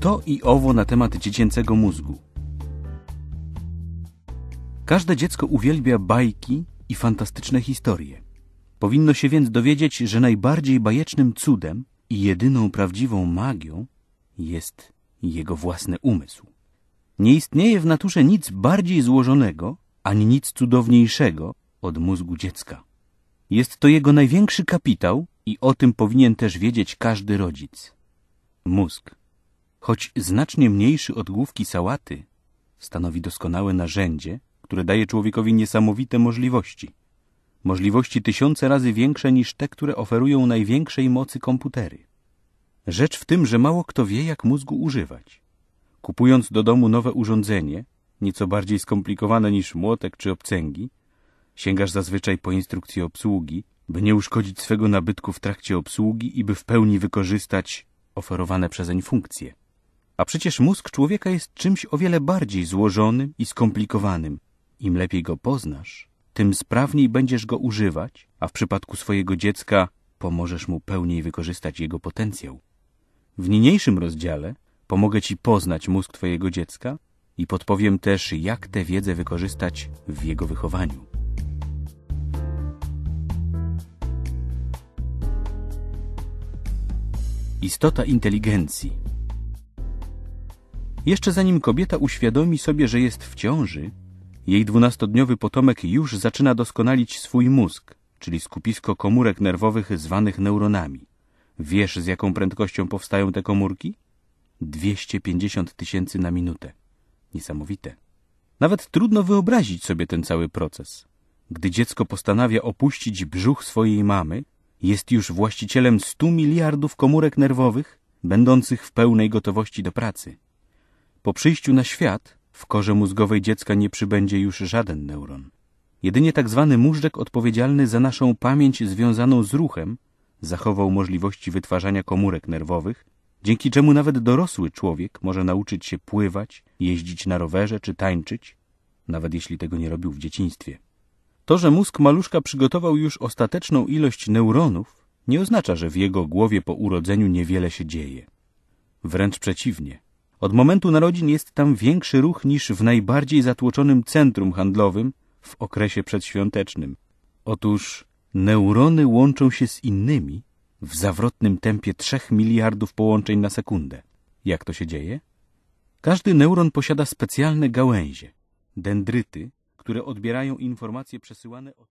To i owo na temat dziecięcego mózgu. Każde dziecko uwielbia bajki i fantastyczne historie. Powinno się więc dowiedzieć, że najbardziej bajecznym cudem i jedyną prawdziwą magią jest jego własny umysł. Nie istnieje w naturze nic bardziej złożonego, ani nic cudowniejszego od mózgu dziecka. Jest to jego największy kapitał i o tym powinien też wiedzieć każdy rodzic. Mózg choć znacznie mniejszy od główki sałaty, stanowi doskonałe narzędzie, które daje człowiekowi niesamowite możliwości. Możliwości tysiące razy większe niż te, które oferują największej mocy komputery. Rzecz w tym, że mało kto wie, jak mózgu używać. Kupując do domu nowe urządzenie, nieco bardziej skomplikowane niż młotek czy obcęgi, sięgasz zazwyczaj po instrukcje obsługi, by nie uszkodzić swego nabytku w trakcie obsługi i by w pełni wykorzystać oferowane przezeń funkcje. A przecież mózg człowieka jest czymś o wiele bardziej złożonym i skomplikowanym. Im lepiej go poznasz, tym sprawniej będziesz go używać, a w przypadku swojego dziecka pomożesz mu pełniej wykorzystać jego potencjał. W niniejszym rozdziale pomogę Ci poznać mózg Twojego dziecka i podpowiem też, jak tę wiedzę wykorzystać w jego wychowaniu. Istota inteligencji jeszcze zanim kobieta uświadomi sobie, że jest w ciąży, jej dwunastodniowy potomek już zaczyna doskonalić swój mózg, czyli skupisko komórek nerwowych zwanych neuronami. Wiesz, z jaką prędkością powstają te komórki? 250 tysięcy na minutę. Niesamowite. Nawet trudno wyobrazić sobie ten cały proces. Gdy dziecko postanawia opuścić brzuch swojej mamy, jest już właścicielem 100 miliardów komórek nerwowych, będących w pełnej gotowości do pracy. Po przyjściu na świat w korze mózgowej dziecka nie przybędzie już żaden neuron. Jedynie tak zwany móżdżek odpowiedzialny za naszą pamięć związaną z ruchem zachował możliwości wytwarzania komórek nerwowych, dzięki czemu nawet dorosły człowiek może nauczyć się pływać, jeździć na rowerze czy tańczyć, nawet jeśli tego nie robił w dzieciństwie. To, że mózg maluszka przygotował już ostateczną ilość neuronów, nie oznacza, że w jego głowie po urodzeniu niewiele się dzieje. Wręcz przeciwnie – od momentu narodzin jest tam większy ruch niż w najbardziej zatłoczonym centrum handlowym w okresie przedświątecznym. Otóż neurony łączą się z innymi w zawrotnym tempie 3 miliardów połączeń na sekundę. Jak to się dzieje? Każdy neuron posiada specjalne gałęzie, dendryty, które odbierają informacje przesyłane od...